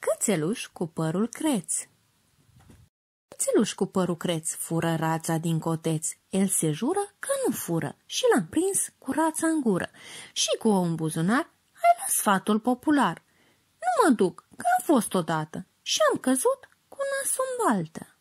Cățeluș cu părul creț Cățeluș cu părul creț fură rața din coteț. El se jură că nu fură și l-a prins cu rața în gură și cu o în buzunar ai la sfatul popular. Nu mă duc, că am fost odată și am căzut cu nasul în baltă.